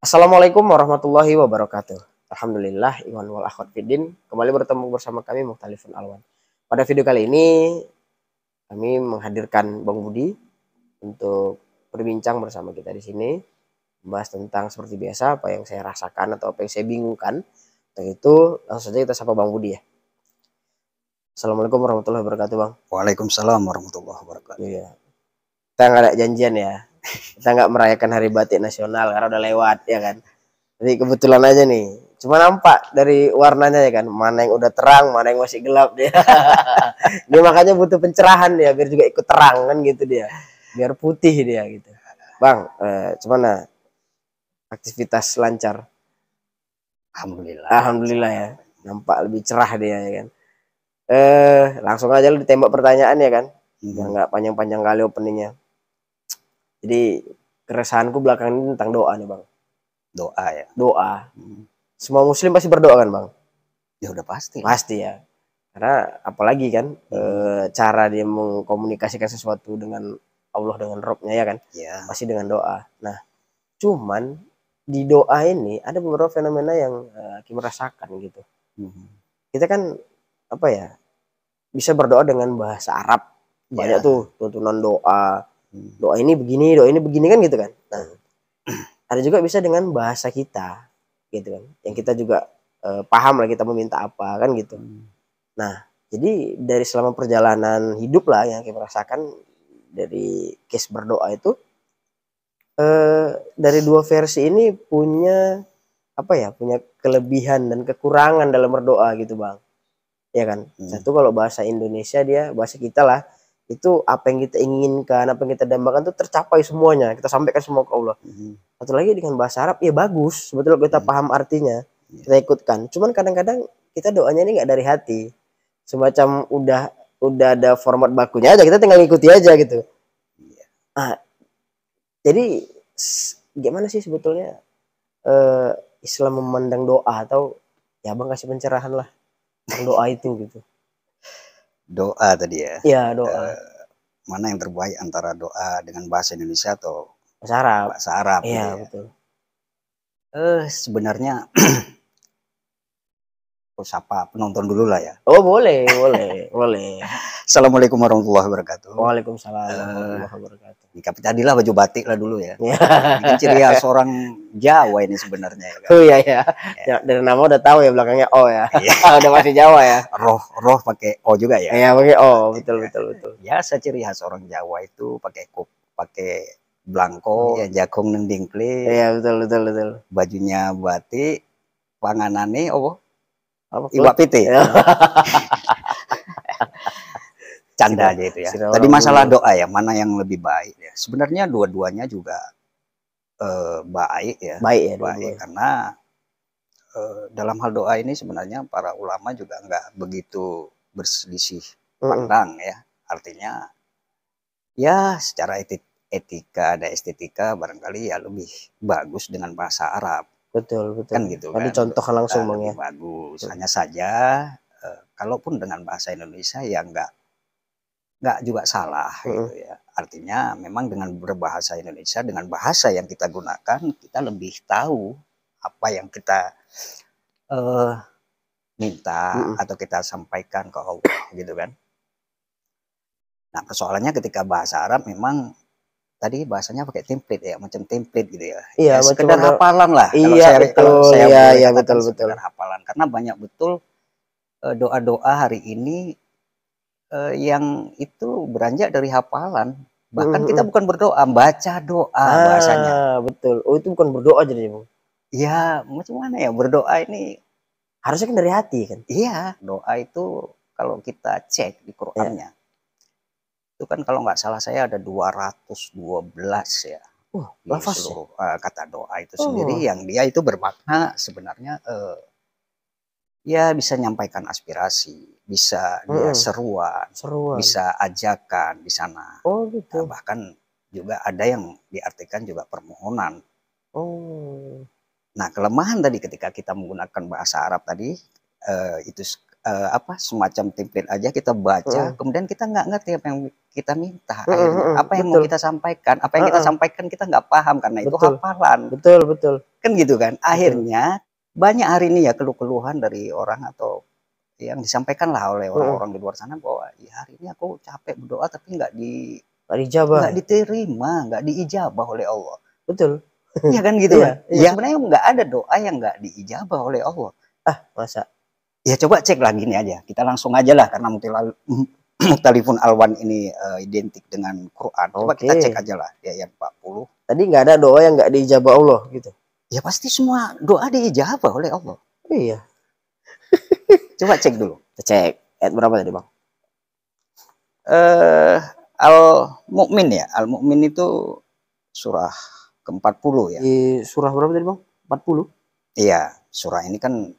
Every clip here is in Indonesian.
Assalamualaikum warahmatullahi wabarakatuh. Alhamdulillah, Iwan wal akhwat Kembali bertemu bersama kami Muhtalifun Alwan. Pada video kali ini, kami menghadirkan Bang Budi untuk berbincang bersama kita di sini. Membahas tentang seperti biasa apa yang saya rasakan atau apa yang saya bingungkan. Untuk itu, langsung saja kita sapa Bang Budi ya. Assalamualaikum warahmatullahi wabarakatuh Bang. Waalaikumsalam warahmatullahi wabarakatuh. Iya. Kita nggak ada janjian ya kita nggak merayakan hari batik nasional karena udah lewat ya kan jadi kebetulan aja nih cuma nampak dari warnanya ya kan mana yang udah terang mana yang masih gelap dia dia makanya butuh pencerahan dia biar juga ikut terang kan gitu dia biar putih dia gitu bang eh, cuman nah, aktivitas lancar alhamdulillah alhamdulillah ya nampak lebih cerah dia ya kan eh langsung aja lu ditembak pertanyaan ya kan hmm. nggak hmm. panjang-panjang kali openingnya jadi keresahanku belakangan ini tentang doa nih bang. Doa ya. Doa. Hmm. Semua muslim pasti berdoa kan bang? Ya udah pasti. Pasti ya. Karena apalagi kan hmm. e, cara dia mengkomunikasikan sesuatu dengan Allah dengan Robnya ya kan? Ya. Pasti dengan doa. Nah, cuman di doa ini ada beberapa fenomena yang e, eh, kita rasakan gitu. Hmm. Kita kan apa ya? Bisa berdoa dengan bahasa Arab. Banyak ya. tuh tuntunan doa doa ini begini doa ini begini kan gitu kan nah ada juga bisa dengan bahasa kita gitu kan yang kita juga eh, paham lah kita meminta apa kan gitu nah jadi dari selama perjalanan hidup lah yang kita rasakan dari case berdoa itu eh, dari dua versi ini punya apa ya punya kelebihan dan kekurangan dalam berdoa gitu bang ya kan hmm. satu kalau bahasa Indonesia dia bahasa kita lah itu apa yang kita inginkan, apa yang kita dambakan itu tercapai semuanya. Kita sampaikan semua ke Allah. Mm-hmm. Satu lagi dengan bahasa Arab, ya bagus. Sebetulnya kita mm-hmm. paham artinya, yeah. kita ikutkan. Cuman kadang-kadang kita doanya ini nggak dari hati. Semacam udah udah ada format bakunya aja, kita tinggal ngikuti aja gitu. Yeah. Iya. Nah, jadi gimana sih sebetulnya uh, Islam memandang doa atau ya bang kasih pencerahan lah doa itu gitu doa tadi ya. Iya, doa. Uh, mana yang terbaik antara doa dengan bahasa Indonesia atau bahasa Arab? Bahasa Arab. Iya, gitu ya. betul. Eh uh, sebenarnya aku sapa penonton dulu lah ya. Oh boleh, boleh, boleh. Assalamualaikum warahmatullahi wabarakatuh. Waalaikumsalam eh, warahmatullahi wabarakatuh. Nikah tadi lah baju batik lah dulu ya. Iya. ini ciri khas orang Jawa ini sebenarnya. Ya, kan? Oh iya ya. ya. Dari nama udah tahu ya belakangnya O ya. Iya. udah masih Jawa ya. Roh roh pakai O juga ya. Iya pakai O betul iya. betul betul. Ya saya ciri khas orang Jawa itu pakai kop pakai blanko, oh. ya jagung nending dingkle. Iya betul betul betul. Bajunya batik, panganan nih oh apa iwak pite ya. canda aja itu ya tadi masalah doa ya mana yang lebih baik ya sebenarnya dua-duanya juga eh, baik ya baik ya baik dua karena eh, dalam hal doa ini sebenarnya para ulama juga nggak begitu berselisih pandang ya artinya ya secara etik etika dan estetika barangkali ya lebih bagus dengan bahasa Arab Betul, betul. Kan gitu Tadi kan. contoh langsung Bang ya. Bagus. Hanya saja eh, kalaupun dengan bahasa Indonesia ya enggak enggak juga salah -hmm. gitu ya. Artinya memang dengan berbahasa Indonesia dengan bahasa yang kita gunakan kita lebih tahu apa yang kita uh, minta -hmm. atau kita sampaikan ke Allah gitu kan. Nah, persoalannya ketika bahasa Arab memang tadi bahasanya pakai template ya macam template gitu ya iya ya, sekedar betul, hafalan lah iya kalau saya, betul kalau saya iya, iya betul betul Sekedar hafalan karena banyak betul eh, doa-doa hari ini uh, yang itu beranjak dari hafalan bahkan -hmm. kita hmm. bukan berdoa baca doa ah, bahasanya betul oh itu bukan berdoa jadi bu. ya macam mana ya berdoa ini harusnya kan dari hati kan iya doa itu kalau kita cek di Qurannya yeah itu kan kalau nggak salah saya ada 212 ya uh, lafaz uh, kata doa itu oh. sendiri yang dia itu bermakna sebenarnya uh, ya bisa nyampaikan aspirasi, bisa hmm. dia seruan, seruan, bisa ajakan di sana. Oh gitu. Nah, bahkan juga ada yang diartikan juga permohonan. Oh. Nah kelemahan tadi ketika kita menggunakan bahasa Arab tadi uh, itu uh, apa semacam template aja kita baca, hmm. kemudian kita nggak ngerti apa yang kita minta, hmm, akhirnya. Hmm, apa yang betul. mau kita sampaikan, apa yang kita sampaikan kita nggak paham karena betul. itu hafalan. Betul betul. Kan gitu kan. Akhirnya betul. banyak hari ini ya keluh-keluhan dari orang atau yang disampaikan lah oleh orang-orang di luar sana bahwa ya hari ini aku capek berdoa tapi nggak di nggak dijawab nggak diterima, nggak diijabah oleh Allah. Betul. Iya kan gitu iya, kan? ya. Kan? Iya. Ya, sebenarnya nggak ada doa yang nggak diijabah oleh Allah. Ah masa ya coba cek lagi ini aja. Kita langsung aja lah karena telepon Alwan ini uh, identik dengan Quran. Coba okay. kita cek aja lah ya yang 40. Tadi nggak ada doa yang nggak diijabah Allah gitu. Ya pasti semua doa diijabah oleh Allah. Iya. coba cek dulu. cek. Ayat berapa tadi, Bang? Eh uh, Al Mukmin ya. Al Mukmin itu surah ke-40 ya. Di surah berapa tadi, Bang? 40. Iya, surah ini kan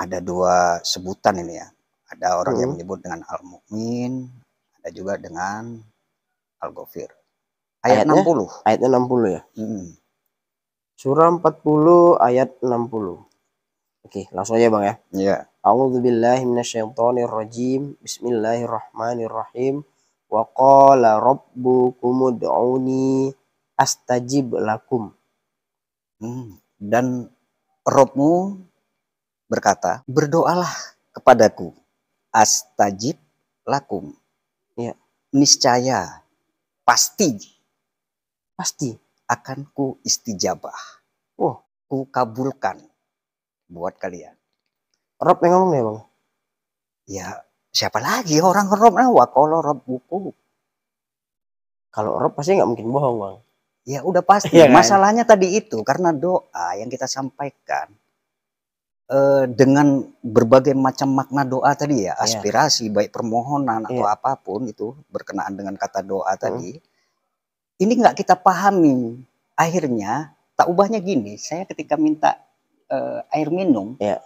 ada dua sebutan ini ya. Ada orang hmm. yang menyebut dengan Al-Mu'min, ada juga dengan Al-Ghafir. Ayat ayatnya, 60. Ayatnya 60 ya. Hmm. Surah 40 ayat 60. Oke, langsung aja Bang ya. Iya. Yeah. A'udzubillahi rajim. Bismillahirrahmanirrahim. Wa qala rabbukum ud'uni astajib lakum. Hmm. Dan Robmu berkata, "Berdoalah kepadaku, astajib lakum." Ya, niscaya pasti pasti akan ku istijabah. Oh, ku kabulkan buat kalian. Rob yang ngomong ya, Bang? Ya, siapa lagi orang Rob nawa kalau Rob buku. Kalau Rob pasti nggak mungkin bohong, Bang. Ya udah pasti. Iya kan? Masalahnya tadi itu karena doa yang kita sampaikan Eh, dengan berbagai macam makna doa tadi ya, iya. aspirasi yeah. baik permohonan yeah. atau iya. apapun itu berkenaan dengan kata doa mm. tadi. Ini nggak kita pahami. Akhirnya tak ubahnya gini, saya ketika minta uh, air minum, yeah.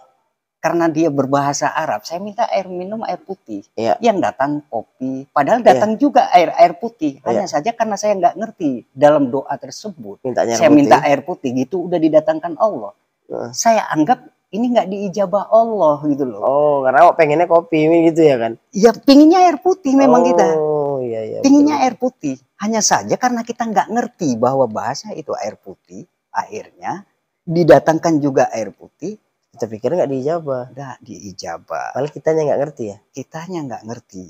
karena dia berbahasa Arab, saya minta air minum air putih. Yeah. Yang datang kopi, padahal datang yeah. juga air air putih. Iya. Hanya yeah. saja karena saya nggak ngerti dalam doa tersebut, Mintanya saya putih. minta air putih gitu udah didatangkan Allah. Uh. Saya anggap ini nggak diijabah Allah gitu loh. Oh, karena kok pengennya kopi gitu ya kan? Ya pinginnya air putih memang oh, kita. Oh iya iya. Pinginnya betul. air putih. Hanya saja karena kita nggak ngerti bahwa bahasa itu air putih, akhirnya didatangkan juga air putih. Kita pikir nggak diijabah. Nggak diijabah. Malah kitanya nggak ngerti ya? Kitanya nggak ngerti.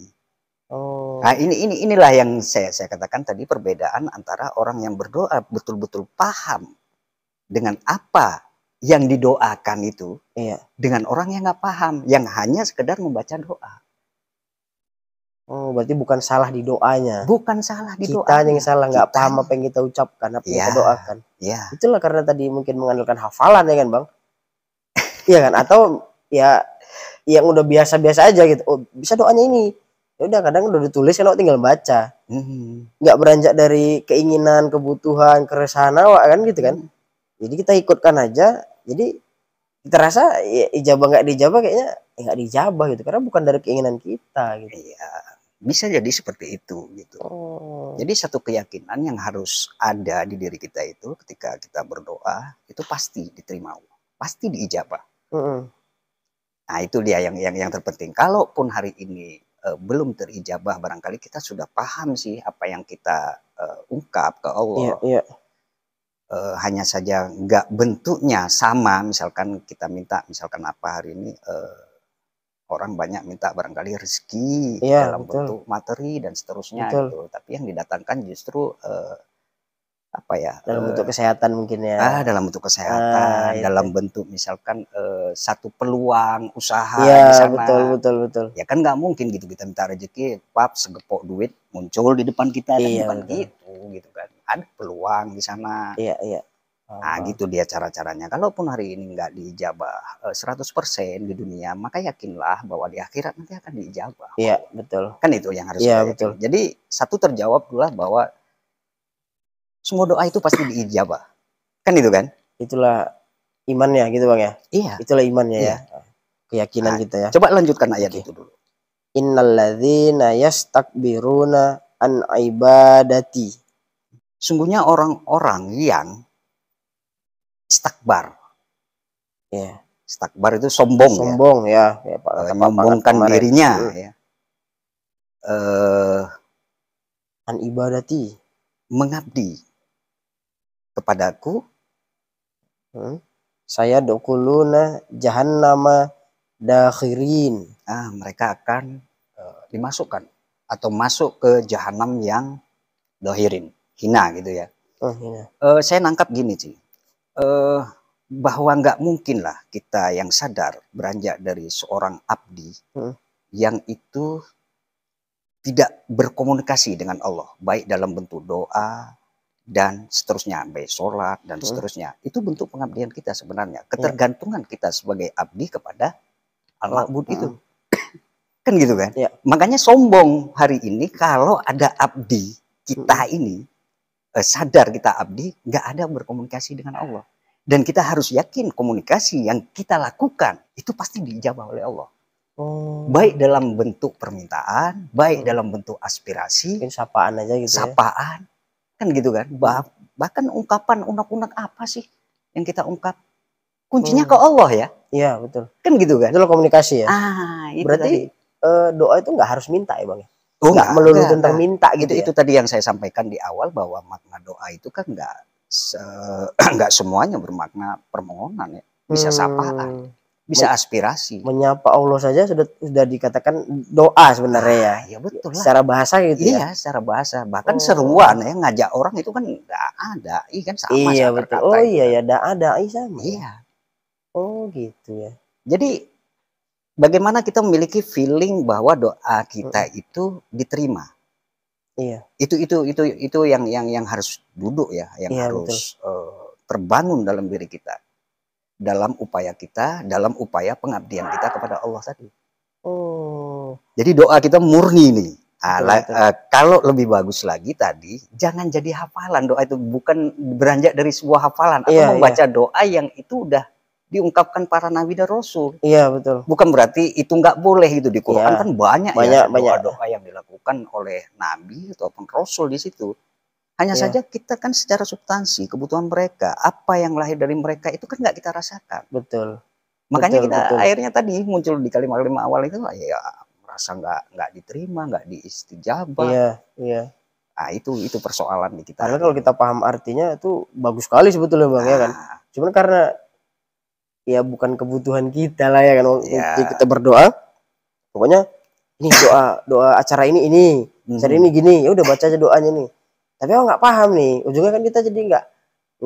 Oh. Nah, ini ini inilah yang saya saya katakan tadi perbedaan antara orang yang berdoa betul-betul paham dengan apa yang didoakan itu iya. dengan orang yang nggak paham, yang hanya sekedar membaca doa. Oh, berarti bukan salah di doanya. Bukan salah di doa. yang salah nggak paham apa yang kita ucapkan, apa yang iya, kita doakan. Iya. Itulah karena tadi mungkin mengandalkan hafalan ya kan, Bang? Iya kan? Atau ya yang udah biasa-biasa aja gitu. Oh, bisa doanya ini. Ya udah kadang udah ditulis kan tinggal baca. Hmm. Nggak mm -hmm. beranjak dari keinginan, kebutuhan, keresahan awak kan gitu kan? Hmm jadi kita ikutkan aja jadi terasa rasa ya, ijabah nggak dijabah kayaknya ya, nggak ya, dijabah gitu karena bukan dari keinginan kita gitu iya bisa jadi seperti itu gitu oh. jadi satu keyakinan yang harus ada di diri kita itu ketika kita berdoa itu pasti diterima Allah pasti diijabah mm -hmm. nah itu dia yang yang yang terpenting kalaupun hari ini uh, belum terijabah barangkali kita sudah paham sih apa yang kita uh, ungkap ke Allah. Yeah, yeah e, hanya saja nggak bentuknya sama misalkan kita minta misalkan apa hari ini e, orang banyak minta barangkali rezeki ya, dalam betul. bentuk materi dan seterusnya betul. gitu tapi yang didatangkan justru e, apa ya dalam bentuk kesehatan mungkin ya ah dalam bentuk kesehatan ah, iya, dalam iya. bentuk misalkan satu peluang usaha ya, betul betul betul ya kan nggak mungkin gitu kita minta rezeki pap segepok duit muncul di depan kita iya, di depan betul. gitu gitu kan ada peluang di sana. Iya, iya. Nah, uh. gitu dia cara-caranya. Kalaupun hari ini nggak diijabah 100% eh, di dunia, maka yakinlah bahwa di akhirat nanti akan diijabah. Iya, betul. Kan itu yang harus Iya, betul. Jadi satu terjawab bahwa semua doa itu pasti diijabah. Kan itu kan? Itulah imannya gitu, Bang ya. Iya. Itulah imannya ya? iya. ya. Keyakinan nah, kita ya. Coba lanjutkan ayat okay. itu dulu. ladzina yastakbiruna an ibadati sungguhnya orang-orang yang stakbar. Ya. Stakbar itu sombong. Ya. Sombong ya, ya, eh, ya Pak. Menyombongkan dirinya. Iya. Ya. Uh, An ibadati mengabdi kepadaku. Hmm? Saya dokuluna nama dakhirin. Ah, mereka akan uh, dimasukkan atau masuk ke jahanam yang dohirin hina gitu ya. Oh, hina. Uh, saya nangkap gini sih, eh, uh, bahwa nggak mungkin lah kita yang sadar beranjak dari seorang abdi hmm. yang itu tidak berkomunikasi dengan Allah, baik dalam bentuk doa dan seterusnya, baik sholat dan hmm. seterusnya. Itu bentuk pengabdian kita sebenarnya, hmm. ketergantungan hmm. kita sebagai abdi kepada Allah hmm. itu. Kan gitu kan? Ya. Makanya sombong hari ini kalau ada abdi kita hmm. ini Eh, sadar kita abdi, nggak ada berkomunikasi dengan Allah. Dan kita harus yakin komunikasi yang kita lakukan itu pasti dijawab oleh Allah. Oh. Baik dalam bentuk permintaan, baik hmm. dalam bentuk aspirasi, Mungkin sapaan aja gitu. Ya. Sapaan. Ya? Kan gitu kan. Bah bahkan ungkapan unak-unak apa sih yang kita ungkap? Kuncinya hmm. ke Allah ya. Iya, betul. Kan gitu kan. Itu komunikasi ya. Ah, itu Berarti tadi. Eh, doa itu nggak harus minta ya, Bang itu nggak melulu enggak, tentang enggak. minta gitu. Iya, itu, itu iya. tadi yang saya sampaikan di awal bahwa makna doa itu kan nggak se semuanya bermakna permohonan ya. Bisa hmm. sapaan, bisa aspirasi. Menyapa Allah saja sudah sudah dikatakan doa sebenarnya ya. Ah, ya betul lah. Secara bahasa gitu ya? iya, ya. secara bahasa. Bahkan oh. seruan ya ngajak orang itu kan nggak ada. Iya kan sama Iya, oh, iya kan. sama betul. oh iya ya, ada ada iya sama. Iya. Oh gitu ya. Jadi bagaimana kita memiliki feeling bahwa doa kita itu diterima. Iya. Itu itu itu itu yang yang yang harus duduk ya, yang iya, harus eh, terbangun dalam diri kita. Dalam upaya kita, dalam upaya pengabdian kita kepada Allah tadi. Oh. Jadi doa kita murni nih. Ala, ah, Uh, eh, kalau lebih bagus lagi tadi, jangan jadi hafalan doa itu bukan beranjak dari sebuah hafalan atau iya, membaca iya. doa yang itu udah diungkapkan para nabi dan rasul. Iya betul. Bukan berarti itu nggak boleh itu di Quran ya, kan banyak, ya banyak ya banyak. doa-doa yang dilakukan oleh nabi ataupun rasul di situ. Hanya ya. saja kita kan secara substansi kebutuhan mereka, apa yang lahir dari mereka itu kan nggak kita rasakan. Betul. Makanya betul, kita betul. akhirnya tadi muncul di kalimat-kalimat awal itu lah ya merasa nggak nggak diterima, nggak diistijabah. Iya, iya. Nah, itu itu persoalan di kita. Karena kalau kita paham artinya itu bagus sekali sebetulnya bang nah, ya kan. Ah. Cuman karena ya bukan kebutuhan kita lah ya kan yeah. kita berdoa pokoknya ini doa doa acara ini ini mm-hmm. ini gini ya udah baca aja doanya nih tapi aku nggak paham nih ujungnya kan kita jadi nggak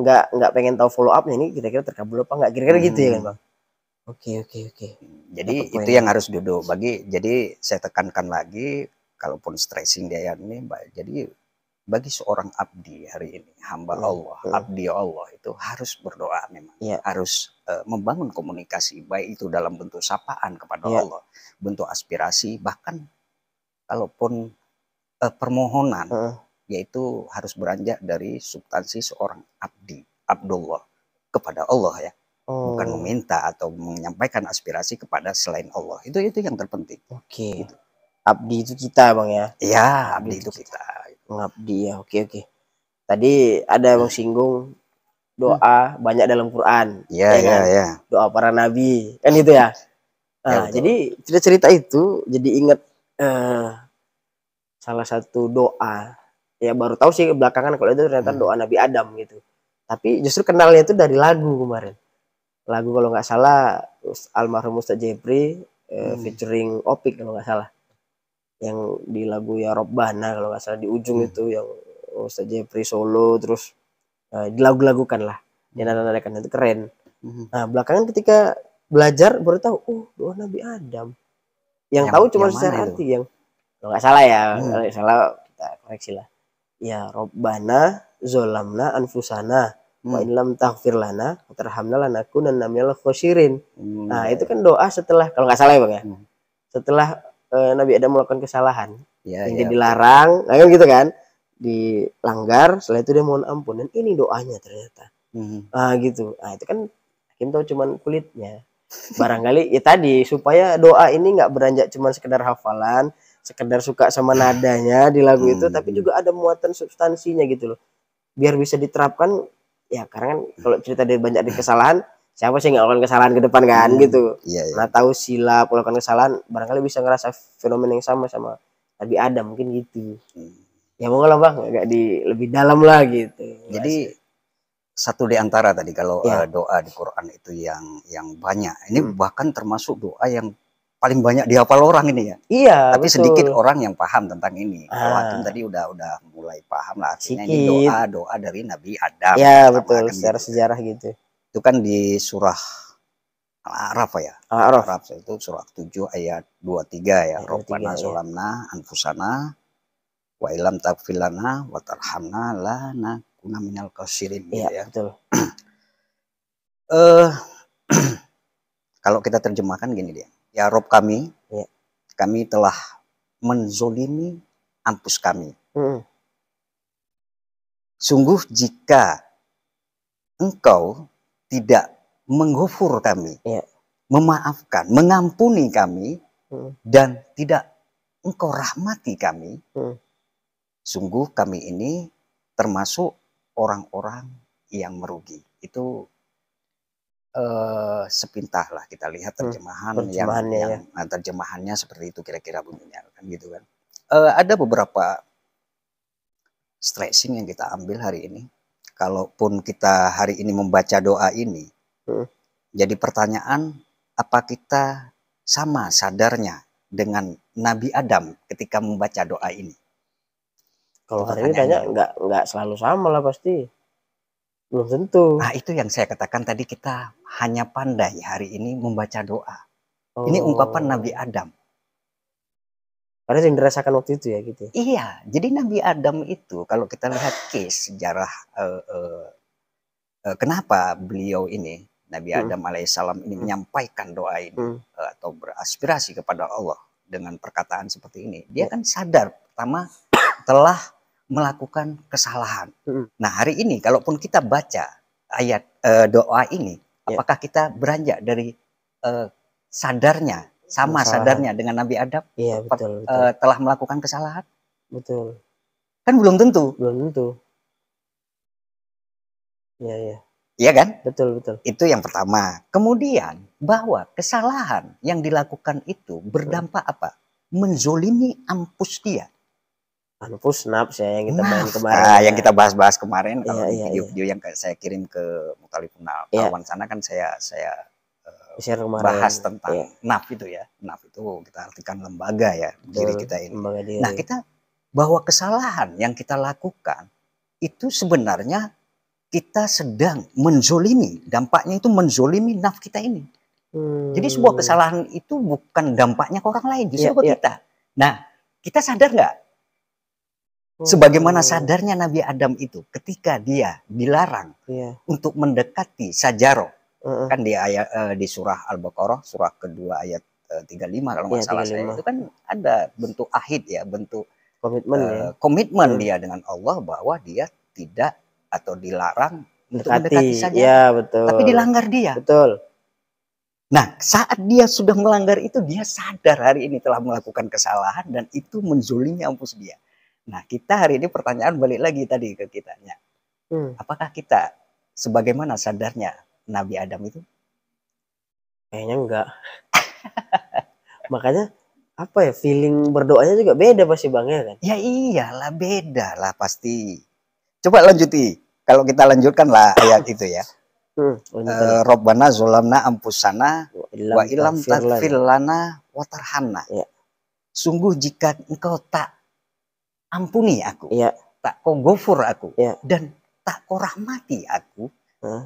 nggak nggak pengen tahu follow upnya ini kira-kira terkabul apa nggak kira-kira hmm. gitu ya kan hmm. bang oke oke oke jadi Dapat itu yang harus duduk bagi jadi saya tekankan lagi kalaupun stressing dia ya ini jadi bagi seorang abdi hari ini hamba hmm. Allah hmm. abdi Allah itu harus berdoa memang yeah. harus uh, membangun komunikasi baik itu dalam bentuk sapaan kepada yeah. Allah bentuk aspirasi bahkan kalaupun uh, permohonan hmm. yaitu harus beranjak dari substansi seorang abdi Abdullah kepada Allah ya hmm. bukan oh. meminta atau menyampaikan aspirasi kepada selain Allah itu itu yang terpenting oke okay. gitu. abdi itu kita bang ya ya abdi, abdi itu kita, kita Mengabdi ya, oke oke. Tadi ada yang singgung doa hmm. banyak dalam Quran. Iya, ya iya, kan? iya. Doa para nabi. Kan itu ya. Nah, ya, jadi cerita-cerita itu jadi ingat uh, salah satu doa. Ya baru tahu sih belakangan kalau itu ternyata hmm. doa Nabi Adam gitu. Tapi justru kenalnya itu dari lagu kemarin. Lagu kalau nggak salah almarhum Ustaz Jebri eh, hmm. featuring Opik kalau nggak salah yang di lagu ya Robbana kalau nggak salah di ujung hmm. itu yang Ustaz Jeffrey solo terus uh, eh, lagu lagukan lah yang hmm. nada-nadakan itu keren hmm. nah belakangan ketika belajar baru tahu oh doa Nabi Adam yang, yang tahu cuma yang secara arti yang kalau nggak salah ya hmm. kalau salah kita koreksi lah ya Robbana zolamna anfusana hmm. wa in lam lana terhamna lanakunanna minal khosirin hmm. nah itu kan doa setelah kalau nggak salah ya bang ya hmm. setelah eh, Nabi Adam melakukan kesalahan ya, yang ya. dilarang, nah, kan gitu kan? Dilanggar, setelah itu dia mohon ampun dan ini doanya ternyata. Hmm. Ah gitu. Ah itu kan kita tahu cuman kulitnya. Barangkali ya tadi supaya doa ini nggak beranjak cuma sekedar hafalan, sekedar suka sama nadanya di lagu hmm. itu tapi juga ada muatan substansinya gitu loh biar bisa diterapkan ya karena kan kalau cerita dia banyak di kesalahan siapa sih nggak melakukan kesalahan ke depan kan hmm. gitu iya, iya. nah tahu sila melakukan kesalahan barangkali bisa ngerasa fenomena yang sama sama tapi ada mungkin gitu hmm. ya mau lah bang nggak di lebih dalam lah gitu jadi satu di antara tadi kalau ya. uh, doa di Quran itu yang yang banyak ini hmm. bahkan termasuk doa yang paling banyak dihafal orang ini ya. Iya. Tapi betul. sedikit orang yang paham tentang ini. Ah. Kalau Hakim tadi udah udah mulai paham lah artinya ini doa doa dari Nabi Adam. ya betul. Kan secara gitu. sejarah gitu itu kan di surah Al-Araf ya. Al-Araf. Al itu surah 7 ayat 23 ya. Rabbana sulamna ya. anfusana wa ilam takfilana wa tarhamna lana kuna minal kasirin. Gitu iya, ya. betul. uh, kalau kita terjemahkan gini dia. Ya Rob kami, ya. kami telah menzolimi ampus kami. Hmm. Sungguh jika engkau tidak menghufur kami, ya. memaafkan, mengampuni kami, hmm. dan tidak engkau rahmati kami, hmm. sungguh kami ini termasuk orang-orang yang merugi. Itu uh, eh, sepintah lah kita lihat hmm. terjemahan hmm. yang, ya. yang ya. terjemahannya seperti itu kira-kira bunyinya kan gitu kan. Uh, ada beberapa stressing yang kita ambil hari ini kalaupun kita hari ini membaca doa ini, hmm. jadi pertanyaan apa kita sama sadarnya dengan Nabi Adam ketika membaca doa ini? Kalau hari ini tanya nggak nggak selalu sama lah pasti. Belum tentu. Nah itu yang saya katakan tadi kita hanya pandai hari ini membaca doa. Oh. Ini ungkapan Nabi Adam. Karena yang dirasakan waktu itu ya gitu. Ya. Iya, jadi Nabi Adam itu kalau kita lihat case sejarah uh, uh, uh, kenapa beliau ini Nabi hmm. Adam hmm. alaihissalam ini hmm. menyampaikan doa ini hmm. uh, atau beraspirasi kepada Allah dengan perkataan seperti ini, dia hmm. kan sadar pertama telah melakukan kesalahan. Hmm. Nah hari ini kalaupun kita baca ayat uh, doa ini, yeah. apakah kita beranjak dari uh, sadarnya sama kesalahan. sadarnya dengan Nabi Adam iya, betul, eh, betul. Uh, telah melakukan kesalahan betul kan belum tentu belum tentu iya iya iya kan betul betul itu yang pertama kemudian bahwa kesalahan yang dilakukan itu berdampak apa menzolimi ampus dia Ampus nafs ya yang kita bahas nah, kemarin. Nah, yang kita bahas-bahas kemarin iya, iya, iya, video-video iya. yang saya kirim ke Mutalipuna kawan iya. sana kan saya saya share kemarin. bahas tentang ya. NAP itu ya. naf itu kita artikan lembaga ya Betul, diri kita ini. Diri. Nah, kita bahwa kesalahan yang kita lakukan itu sebenarnya kita sedang menzolimi. Dampaknya itu menzolimi naf kita ini. Hmm. Jadi sebuah kesalahan itu bukan dampaknya ke orang lain, justru ya, ke ya. kita. Nah, kita sadar nggak? Oh. Sebagaimana sadarnya Nabi Adam itu ketika dia dilarang yeah. untuk mendekati sajaro, -huh. kan di ayat uh, di surah al-baqarah surah kedua ayat eh, uh, 35 kalau nggak ya, salah saya itu kan ada bentuk ahid ya bentuk komitmen uh, ya. komitmen hmm. dia dengan Allah bahwa dia tidak atau dilarang untuk mendekati saja ya, betul. tapi dilanggar dia betul Nah, saat dia sudah melanggar itu, dia sadar hari ini telah melakukan kesalahan dan itu menzulinya ampus dia. Nah, kita hari ini pertanyaan balik lagi tadi ke kitanya. Hmm. Apakah kita sebagaimana sadarnya Nabi Adam itu? Kayaknya enggak. Makanya apa ya feeling berdoanya juga beda pasti bang ya kan? Ya iyalah beda lah pasti. Coba lanjuti. Kalau kita lanjutkan lah ayat itu ya. Hmm, eh, Robbana zulamna ampusana wa ilam takfir lana watarhana. Ya. Sungguh jika engkau tak ampuni aku, ya. tak kau gofur aku, ya. dan tak kau rahmati aku,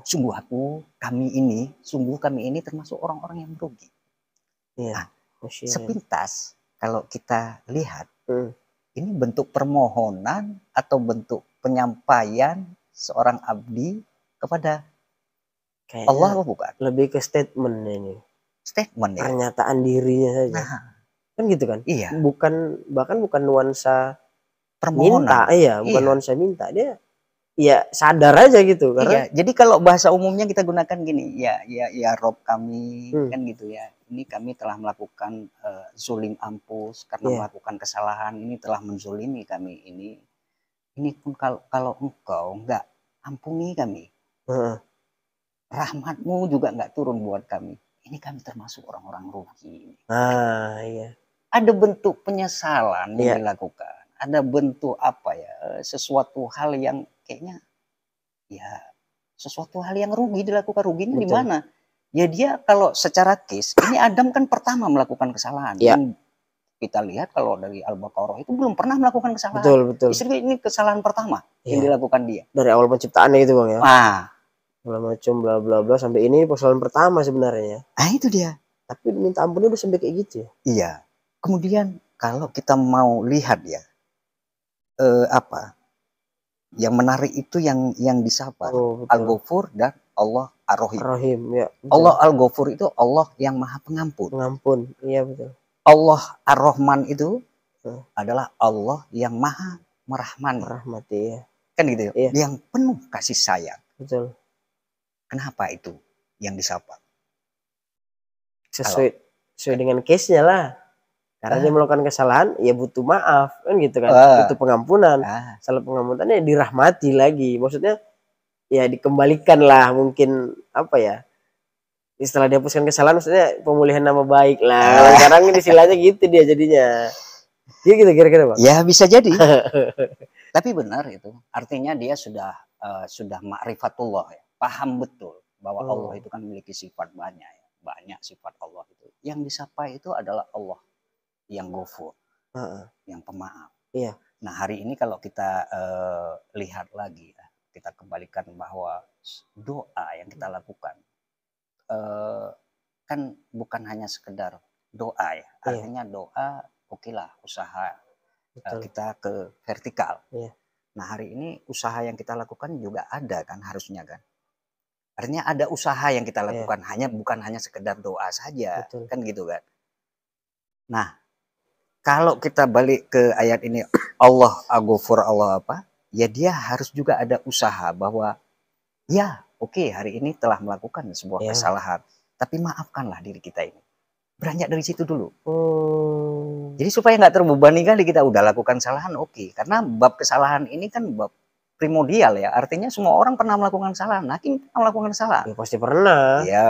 sungguh aku kami ini sungguh kami ini termasuk orang-orang yang rugi yeah. nah, sepintas kalau kita lihat hmm. ini bentuk permohonan atau bentuk penyampaian seorang abdi kepada Kayaknya Allah apa bukan? Lebih ke statement ya ini. Statement ya. Pernyataan dirinya saja. Nah, kan gitu kan? Iya. Bukan bahkan bukan nuansa permohonan. Minta, iya, bukan iya. nuansa minta. Dia ya sadar aja gitu karena iya, jadi kalau bahasa umumnya kita gunakan gini ya ya ya Rob kami hmm. kan gitu ya ini kami telah melakukan uh, zulim ampus karena yeah. melakukan kesalahan ini telah menzulimi kami ini ini pun kalau kalau engkau nggak ampuni kami uh. rahmatmu juga nggak turun buat kami ini kami termasuk orang-orang rugi ah iya ada bentuk penyesalan yeah. yang iya. dilakukan ada bentuk apa ya eh, sesuatu hal yang kayaknya ya sesuatu hal yang rugi dilakukan ruginya di mana? Ya dia kalau secara case ini Adam kan pertama melakukan kesalahan. Ya. kita lihat kalau dari Al-Baqarah itu belum pernah melakukan kesalahan. Betul, betul. Istri ini kesalahan pertama ya. yang dilakukan dia. Dari awal penciptaan itu Bang ya. Ah. Bla macam bla bla bla sampai ini persoalan pertama sebenarnya. Ah itu dia. Tapi minta ampunnya udah sampai kayak gitu ya. Iya. Kemudian kalau kita mau lihat ya eh apa yang menarik itu yang yang disapa oh, Al-Ghafur dan Allah Ar-Rahim. Ar-Rahim ya. Allah Al-Ghafur itu Allah yang Maha Pengampun. Pengampun. Iya betul. Allah Ar-Rahman itu hmm. adalah Allah yang Maha merahman Merahmati ya. Kan gitu ya. Iya. Yang penuh kasih sayang. Betul. Kenapa itu yang disapa? Sesuai sesuai dengan case-nya lah karena ah. dia melakukan kesalahan ya butuh maaf kan gitu kan ah. butuh pengampunan ah. salah pengampunan ya dirahmati lagi maksudnya ya dikembalikan lah mungkin apa ya setelah dihapuskan kesalahan maksudnya pemulihan nama baik lah ah. sekarang istilahnya gitu dia jadinya ya gitu kira-kira pak ya bisa jadi tapi benar itu artinya dia sudah uh, sudah makrifatullah ya paham betul bahwa oh. Allah itu kan memiliki sifat banyak ya. banyak sifat Allah itu yang disapa itu adalah Allah yang gofur, uh -uh. yang pemaaf. Iya. Nah hari ini kalau kita uh, lihat lagi, ya, kita kembalikan bahwa doa yang kita hmm. lakukan uh, kan bukan hanya sekedar doa ya, iya. artinya iya. doa okelah usaha Uh, kita ke vertikal. Iya. Nah hari ini usaha yang kita lakukan juga ada kan harusnya kan. Artinya ada usaha yang kita iya. lakukan iya. hanya bukan hanya sekedar doa saja Betul. kan gitu kan. Nah kalau kita balik ke ayat ini Allah agufor Allah apa? Ya dia harus juga ada usaha bahwa ya oke okay, hari ini telah melakukan sebuah yeah. kesalahan tapi maafkanlah diri kita ini beranjak dari situ dulu hmm. jadi supaya nggak terbebani kali kita udah lakukan kesalahan oke okay. karena bab kesalahan ini kan bab primordial ya artinya semua orang pernah melakukan kesalahan hakim pernah melakukan kesalahan ya, pasti pernah ya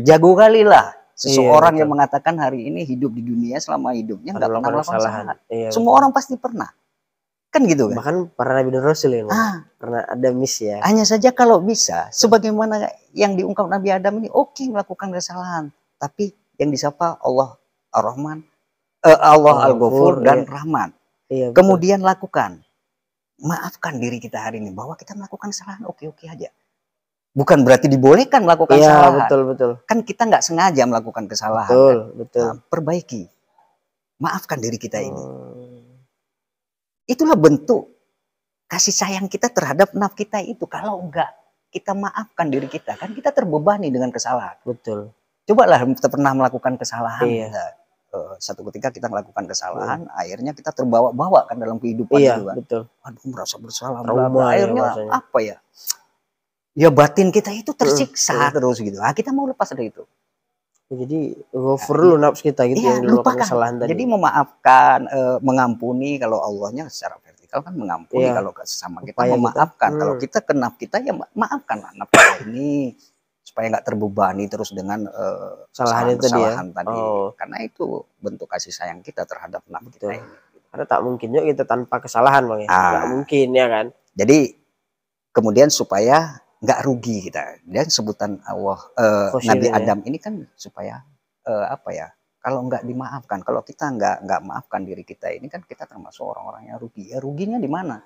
jago kali lah Seseorang iya, yang mengatakan hari ini hidup di dunia selama hidupnya nggak pernah melakukan kesalahan. Iya, Semua betul. orang pasti pernah. Kan gitu kan? Bahkan para Nabi dan Rasul ya, ah, pernah ada miss ya. Hanya saja kalau bisa, sebagaimana yang diungkap Nabi Adam ini oke okay, melakukan kesalahan, tapi yang disapa Allah Ar-Rahman, uh, Allah Al-Ghafur dan iya. Rahman. Iya, Kemudian lakukan. Maafkan diri kita hari ini bahwa kita melakukan kesalahan oke-oke okay -okay aja bukan berarti dibolehkan melakukan ya, kesalahan. betul betul. Kan kita nggak sengaja melakukan kesalahan. Betul, kan? betul. Nah, perbaiki. Maafkan diri kita ini. Hmm. Itulah bentuk kasih sayang kita terhadap naf kita itu. Kalau enggak kita maafkan diri kita, kan kita terbebani dengan kesalahan. Betul. Cobalah kita pernah melakukan kesalahan. Iya. Eh, satu ketika kita melakukan kesalahan, iya. akhirnya kita terbawa-bawa kan dalam kehidupan iya, juga. Betul. Aduh merasa bersalah. Trauma, ya akhirnya apa ya? ya batin kita itu tersiksa uh. terus gitu. Ah kita mau lepas dari itu. Ya, jadi over lu nah, nafsu kita gitu ya, yang lupakan kesalahan tadi. Jadi memaafkan, uh, mengampuni kalau Allahnya secara vertikal kan mengampuni ya. kalau sesama kita Upaya memaafkan. Hmm. Kita. Kalau kita kenap kita ya maafkan nafsu ini supaya nggak terbebani terus dengan uh, kesalahan, itu kesalahan tadi, ya? tadi. Oh. Karena itu bentuk kasih sayang kita terhadap nafsu kita ini. Karena tak mungkin juga kita tanpa kesalahan bang ya. Ah. mungkin ya kan. Jadi kemudian supaya nggak rugi kita. Dan sebutan Allah uh, Nabi ya. Adam ini kan supaya uh, apa ya? Kalau nggak dimaafkan, kalau kita nggak nggak maafkan diri kita ini kan kita termasuk orang-orang yang rugi. Ya ruginya di mana?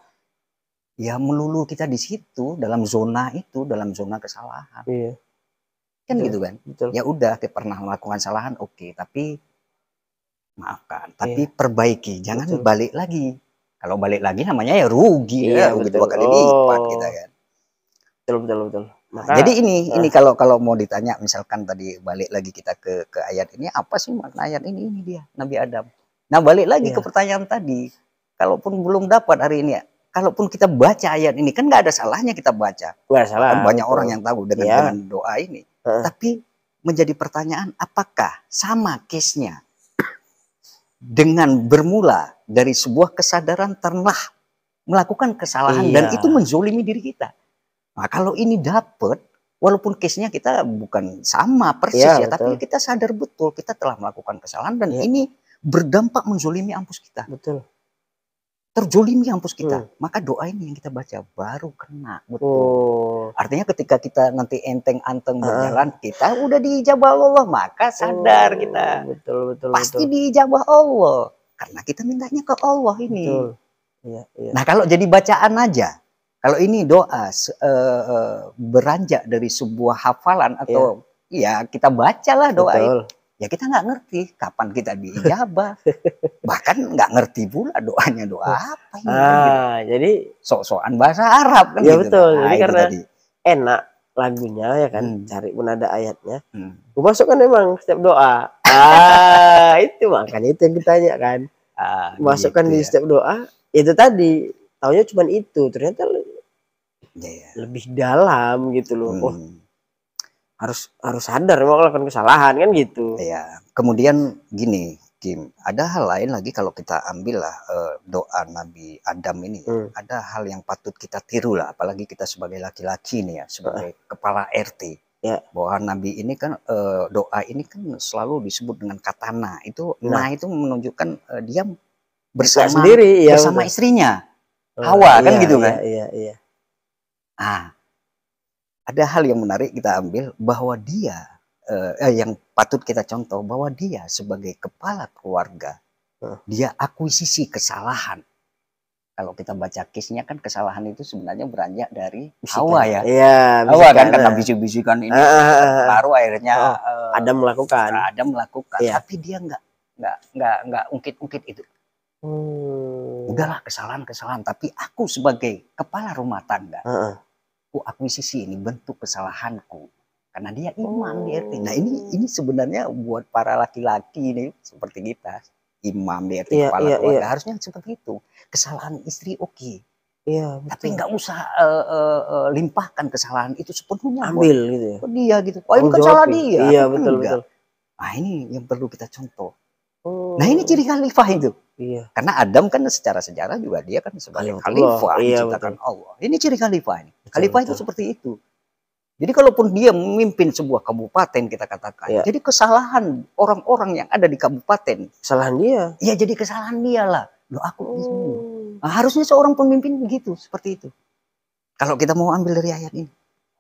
Ya melulu kita di situ dalam zona itu, dalam zona kesalahan. Iya. Kan betul, gitu kan? Betul. Ya udah, kita pernah melakukan kesalahan, oke. Okay. Tapi maafkan, iya. tapi iya. perbaiki. Jangan betul. balik lagi. Kalau balik lagi namanya ya rugi iya, ya, betul. dua kali oh. kita kan betul betul betul Maka, nah, nah, jadi ini uh, ini kalau kalau mau ditanya misalkan tadi balik lagi kita ke ke ayat ini apa sih makna ayat ini ini dia Nabi Adam nah balik lagi iya. ke pertanyaan tadi kalaupun belum dapat hari ini kalaupun kita baca ayat ini kan nggak ada salahnya kita baca gak salah kan banyak orang yang tahu dengan iya. dengan doa ini uh. tapi menjadi pertanyaan apakah sama case-nya dengan bermula dari sebuah kesadaran ternah melakukan kesalahan iya. dan itu menzolimi diri kita Nah, kalau ini dapat, walaupun case-nya kita bukan sama persis ya, ya tapi kita sadar betul kita telah melakukan kesalahan dan ya. ini berdampak menzolimi ampus kita. Betul. Terzulimi ampus kita. Hmm. Maka doa ini yang kita baca baru kena. Betul. Oh. Artinya ketika kita nanti enteng anteng berjalan, kita udah diijabah Allah, maka sadar oh. kita. Betul, betul, Pasti betul. diijabah Allah. Karena kita mintanya ke Allah ini. Betul. Ya, ya. Nah, kalau jadi bacaan aja, kalau ini doa uh, beranjak dari sebuah hafalan atau yeah. ya kita bacalah doa Betul. itu. Ya kita nggak ngerti kapan kita diijabah. Bahkan nggak ngerti pula doanya doa ah, apa ini. Ah, gitu. jadi sok-sokan bahasa Arab kan ya gitu. betul. Nah, jadi karena tadi. enak lagunya ya kan, hmm. cari pun ada ayatnya. Hmm. Gue masukkan memang setiap doa. ah, itu makanya itu yang ditanya kan. Ah, masukkan gitu, di ya. setiap doa, itu tadi taunya cuma itu ternyata yeah, yeah. lebih dalam gitu loh hmm. oh harus harus sadar mau melakukan kesalahan kan gitu ya kemudian gini Kim ada hal lain lagi kalau kita ambil lah uh, doa Nabi Adam ini ya. hmm. ada hal yang patut kita tiru lah apalagi kita sebagai laki-laki nih ya sebagai uh. kepala RT ya. bahwa Nabi ini kan e, doa ini kan selalu disebut dengan katana itu nah, nah itu menunjukkan e, dia bersama sendiri ya bersama betul. istrinya ah, Hawa oh, kan iya, gitu kan iya, iya, iya. Nah, ada hal yang menarik kita ambil bahwa dia eh, eh, yang patut kita contoh bahwa dia sebagai kepala keluarga hmm. dia akuisisi kesalahan. Kalau kita baca kisnya kan kesalahan itu sebenarnya beranjak dari bisikan. Hawa ya. Iya, Hawa kan karena eh. bisu-bisukan ini ah, ah, ah, baru akhirnya oh, uh, Adam melakukan. ada melakukan, Iya. tapi dia nggak nggak nggak nggak ungkit-ungkit itu. Hmm. Udahlah kesalahan-kesalahan, tapi aku sebagai kepala rumah tangga, uh-uh. aku akuisisi ini bentuk kesalahanku karena dia imam di RT. Nah ini oh. ini sebenarnya buat para laki-laki ini seperti kita imam di RT yeah, kepala yeah, keluarga yeah. harusnya seperti itu. Kesalahan istri oke, okay. Iya, tapi nggak usah uh, uh, limpahkan kesalahan itu sepenuhnya. Ambil buat, gitu. Ya. Dia gitu. oh, ini kan salah dia. Iya gitu. betul enggak. betul. Nah ini yang perlu kita contoh. Oh. Nah ini oh. ciri khalifah itu. Iya. Karena Adam kan secara sejarah juga dia kan sebagai Ayat khalifah iya, diciptakan betul. Allah. Ini ciri khalifah ini. Betul, khalifah betul. itu seperti itu. Jadi kalaupun dia memimpin sebuah kabupaten kita katakan, ya. jadi kesalahan orang-orang yang ada di kabupaten. Kesalahan dia. Iya jadi kesalahan dia lah. Loh aku oh. Nah, harusnya seorang pemimpin begitu, seperti itu. Kalau kita mau ambil dari ayat ini.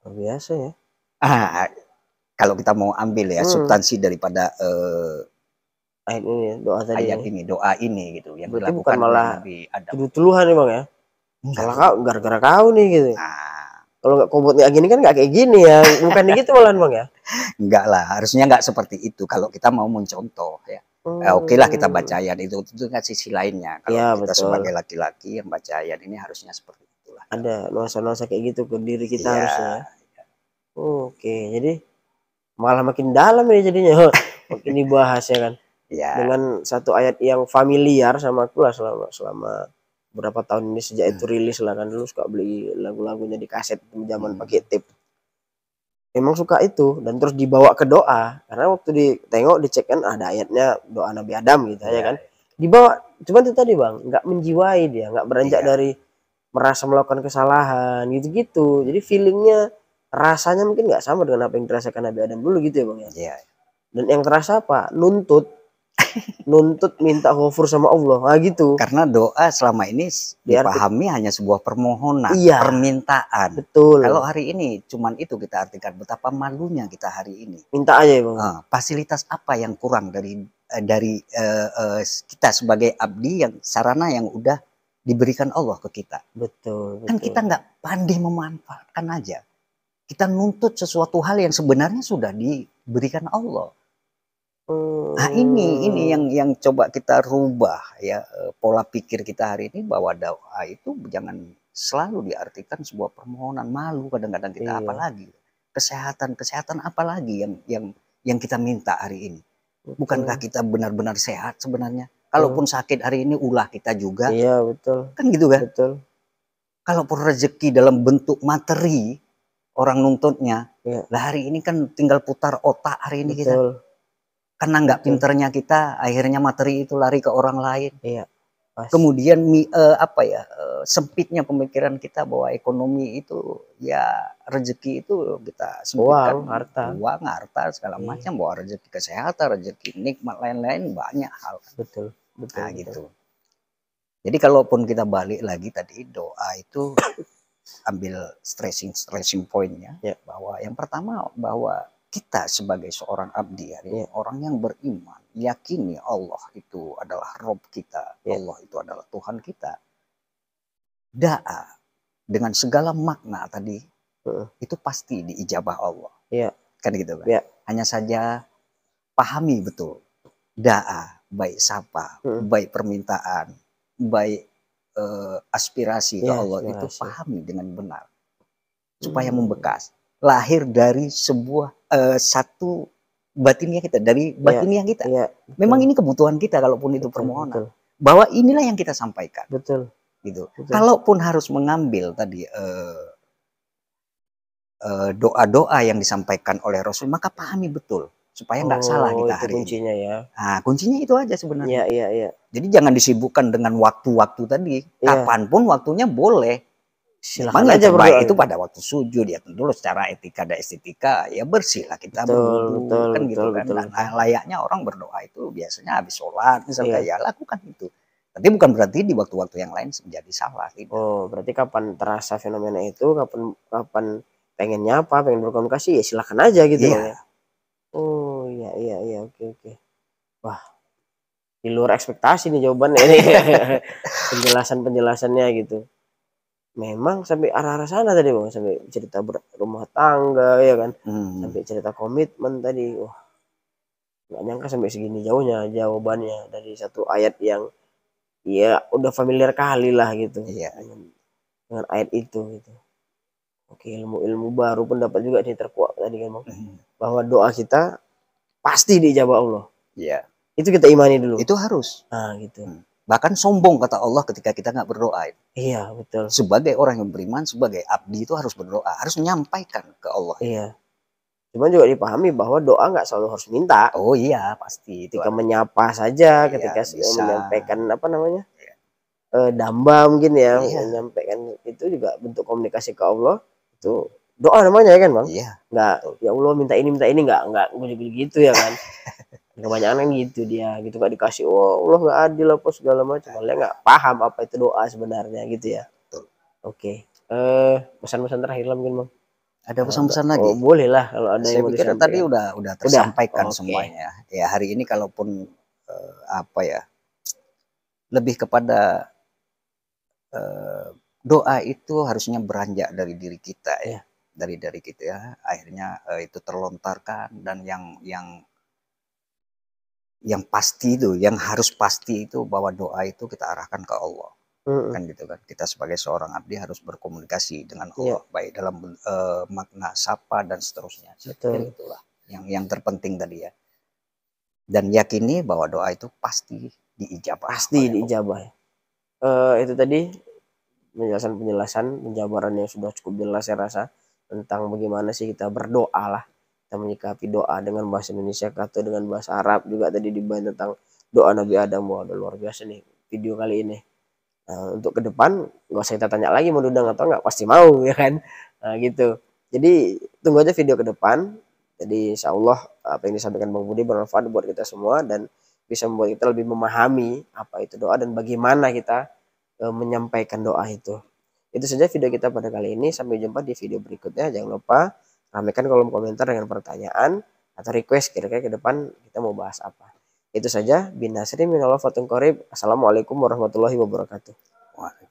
Luar biasa ya. Ah, kalau kita mau ambil ya hmm. substansi daripada uh, ayat ini doa tadi ayat ya. ini, doa ini gitu yang Berarti dilakukan bukan malah tuduh-tuduhan emang ya kalau kau gara-gara kau nih gitu nah. kalau nggak kobotnya gini kan nggak kayak gini ya bukan gitu malah emang ya enggak lah harusnya nggak seperti itu kalau kita mau mencontoh ya eh, Hmm. Eh, Oke lah kita baca ayat itu itu kan sisi lainnya. Kalau ya, kita betul. sebagai laki-laki yang baca ayat ini harusnya seperti itulah. Ada nuansa-nuansa kayak gitu ke diri kita ya, harusnya. Ya. Oke, jadi malah makin dalam ya jadinya. ini bahasnya ya kan ya. dengan satu ayat yang familiar sama aku lah selama selama berapa tahun ini sejak hmm. itu rilis lah kan dulu suka beli lagu-lagunya di kaset zaman hmm. pakai tip. emang suka itu dan terus dibawa ke doa karena waktu ditengok dicek kan ada ayatnya doa Nabi Adam gitu ya, ya kan iya. dibawa cuman itu tadi bang nggak menjiwai dia nggak beranjak ya. dari merasa melakukan kesalahan gitu-gitu jadi feelingnya rasanya mungkin nggak sama dengan apa yang dirasakan Nabi Adam dulu gitu ya bang ya, ya. dan yang terasa apa nuntut nuntut minta ghafur sama Allah. Nah, gitu. Karena doa selama ini dipahami Diartik. hanya sebuah permohonan, iya. permintaan. Betul. Kalau hari ini cuman itu kita artikan betapa malunya kita hari ini. Minta aja, Bang. Uh, fasilitas apa yang kurang dari eh, dari uh, uh, kita sebagai abdi yang sarana yang udah diberikan Allah ke kita. Betul. Kan betul. Kan kita nggak pandai memanfaatkan aja. Kita nuntut sesuatu hal yang sebenarnya sudah diberikan Allah Nah ini ini oh. yang yang coba kita rubah ya eh, pola pikir kita hari ini bahwa doa itu jangan selalu diartikan sebuah permohonan malu kadang-kadang kita iya. apalagi kesehatan kesehatan apalagi yang yang yang kita minta hari ini bukankah kita benar-benar sehat sebenarnya kalaupun hmm. sakit hari ini ulah kita juga iya betul kan gitu kan betul kalaupun rezeki dalam bentuk materi orang nuntutnya iya. lah hari ini kan tinggal putar otak hari ini betul. kita karena nggak pinternya kita akhirnya materi itu lari ke orang lain iya kemudian uh, apa ya uh, sempitnya pemikiran kita bahwa ekonomi itu ya rezeki itu kita sempitkan uang harta uang harta segala iya. macam bahwa rezeki kesehatan rezeki nikmat lain-lain banyak hal betul betul nah, betul. gitu jadi kalaupun kita balik lagi tadi doa itu ambil stressing stressing pointnya ya. bahwa yang pertama bahwa kita sebagai seorang abdi ya, yeah. orang yang beriman yakini Allah itu adalah Rob kita yeah. Allah itu adalah Tuhan kita da'a dengan segala makna tadi uh. itu pasti diijabah Allah yeah. kan gitu kan hanya saja pahami betul da'a baik sapa uh. baik permintaan baik uh, aspirasi yeah, ke ya, Allah aspirasi. itu pahami dengan benar supaya hmm. membekas lahir dari sebuah uh, satu batinnya kita dari iya, batinnya yang kita. Ya, Memang ini kebutuhan kita kalaupun itu permohonan. Betul. Bahwa inilah yang kita sampaikan. Betul. Gitu. Betul. Kalaupun harus mengambil tadi uh, uh, doa-doa yang disampaikan oleh Rasul, maka pahami betul supaya nggak oh, salah kita hari kuncinya ini. ya. Nah, kuncinya itu aja sebenarnya. Iya, iya, iya. Jadi jangan disibukkan dengan waktu-waktu tadi. Iya. Kapanpun waktunya boleh silahkan aja berdoa itu pada waktu sujud ya tentu secara etika dan estetika ya bersih lah kita betul, betul, kan gitu betul, kan betul. Nah, layaknya orang berdoa itu biasanya habis sholat misalnya ya lakukan itu tapi bukan berarti di waktu-waktu yang lain menjadi salah tidak. oh berarti kapan terasa fenomena itu kapan kapan pengennya apa pengen berkomunikasi ya silahkan aja gitu iya. ya oh iya iya iya oke oke wah di luar ekspektasi nih jawabannya ini penjelasan penjelasannya gitu memang sampai arah-arah sana tadi bang sampai cerita rumah tangga ya kan hmm. sampai cerita komitmen tadi wah nggak nyangka sampai segini jauhnya jawabannya dari satu ayat yang ya udah familiar kali lah gitu iya. dengan, dengan ayat itu gitu oke ilmu-ilmu baru pendapat juga ini terkuat tadi kan bang hmm. bahwa doa kita pasti dijawab Allah iya itu kita imani dulu itu harus ah gitu hmm Bahkan sombong kata Allah ketika kita nggak berdoa. Iya betul. Sebagai orang yang beriman, sebagai abdi itu harus berdoa, harus menyampaikan ke Allah. Iya. Cuman juga dipahami bahwa doa nggak selalu harus minta. Oh iya pasti. Ketika menyapa saja, iya, ketika bisa. menyampaikan apa namanya iya. uh, damba mungkin ya, iya. menyampaikan itu juga bentuk komunikasi ke Allah itu doa namanya ya kan bang? Iya. Nggak, ya Allah minta ini minta ini nggak nggak gitu ya kan? kebanyakan kan gitu dia gitu gak dikasih oh Allah nggak adil apa segala macam dia nggak paham apa itu doa sebenarnya gitu ya oke okay. eh pesan-pesan terakhir lah mungkin bang ada pesan-pesan lagi oh, boleh lah kalau ada saya yang pikir tadi udah udah tersampaikan udah? Okay. semuanya ya hari ini kalaupun eh, apa ya lebih kepada eh, doa itu harusnya beranjak dari diri kita ya iya. dari dari kita ya akhirnya eh, itu terlontarkan dan yang yang yang pasti itu, yang harus pasti itu bahwa doa itu kita arahkan ke Allah. hmm Kan gitu kan. Kita sebagai seorang abdi harus berkomunikasi dengan iya. Allah yeah. baik dalam uh, makna sapa dan seterusnya. Betul. Kan itulah yang yang terpenting tadi ya. Dan yakini bahwa doa itu pasti diijabah. Pasti diijabah. Uh, itu tadi penjelasan-penjelasan penjabaran yang sudah cukup jelas saya rasa tentang bagaimana sih kita berdoa lah kita menyikapi doa dengan bahasa Indonesia atau dengan bahasa Arab juga tadi dibahas tentang doa Nabi Adam wah udah luar biasa nih video kali ini nah, untuk ke depan nggak usah kita tanya lagi mau diundang atau nggak pasti mau ya kan nah, gitu jadi tunggu aja video ke depan jadi insya Allah apa yang disampaikan Bang Budi bermanfaat buat kita semua dan bisa membuat kita lebih memahami apa itu doa dan bagaimana kita e, menyampaikan doa itu. Itu saja video kita pada kali ini. Sampai jumpa di video berikutnya. Jangan lupa ramekan kolom komentar dengan pertanyaan atau request kira-kira ke depan kita mau bahas apa. Itu saja. Bin Nasri minallah fatun Assalamualaikum warahmatullahi wabarakatuh.